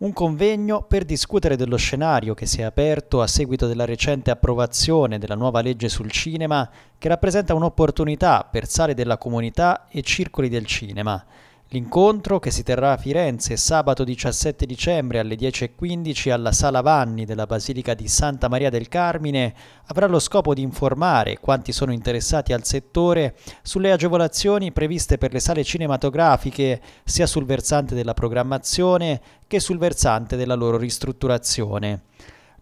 un convegno per discutere dello scenario che si è aperto a seguito della recente approvazione della nuova legge sul cinema che rappresenta un'opportunità per sale della comunità e circoli del cinema. L'incontro, che si terrà a Firenze sabato 17 dicembre alle 10.15 alla Sala Vanni della Basilica di Santa Maria del Carmine, avrà lo scopo di informare quanti sono interessati al settore sulle agevolazioni previste per le sale cinematografiche, sia sul versante della programmazione che sul versante della loro ristrutturazione.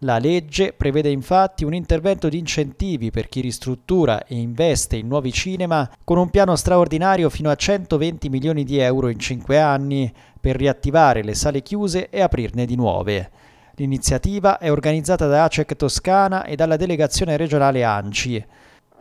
La legge prevede infatti un intervento di incentivi per chi ristruttura e investe in nuovi cinema con un piano straordinario fino a 120 milioni di euro in 5 anni per riattivare le sale chiuse e aprirne di nuove. L'iniziativa è organizzata da ACEC Toscana e dalla delegazione regionale ANCI.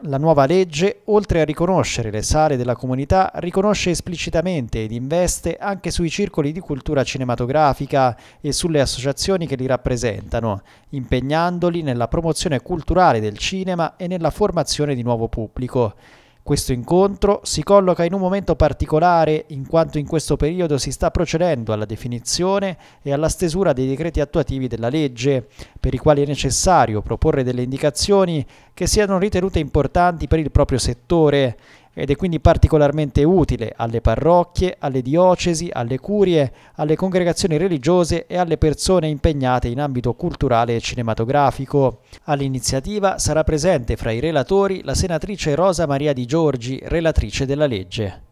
La nuova legge, oltre a riconoscere le sale della comunità, riconosce esplicitamente ed investe anche sui circoli di cultura cinematografica e sulle associazioni che li rappresentano, impegnandoli nella promozione culturale del cinema e nella formazione di nuovo pubblico. Questo incontro si colloca in un momento particolare in quanto in questo periodo si sta procedendo alla definizione e alla stesura dei decreti attuativi della legge, per i quali è necessario proporre delle indicazioni che siano ritenute importanti per il proprio settore ed è quindi particolarmente utile alle parrocchie, alle diocesi, alle curie, alle congregazioni religiose e alle persone impegnate in ambito culturale e cinematografico. All'iniziativa sarà presente fra i relatori la senatrice Rosa Maria Di Giorgi, relatrice della legge.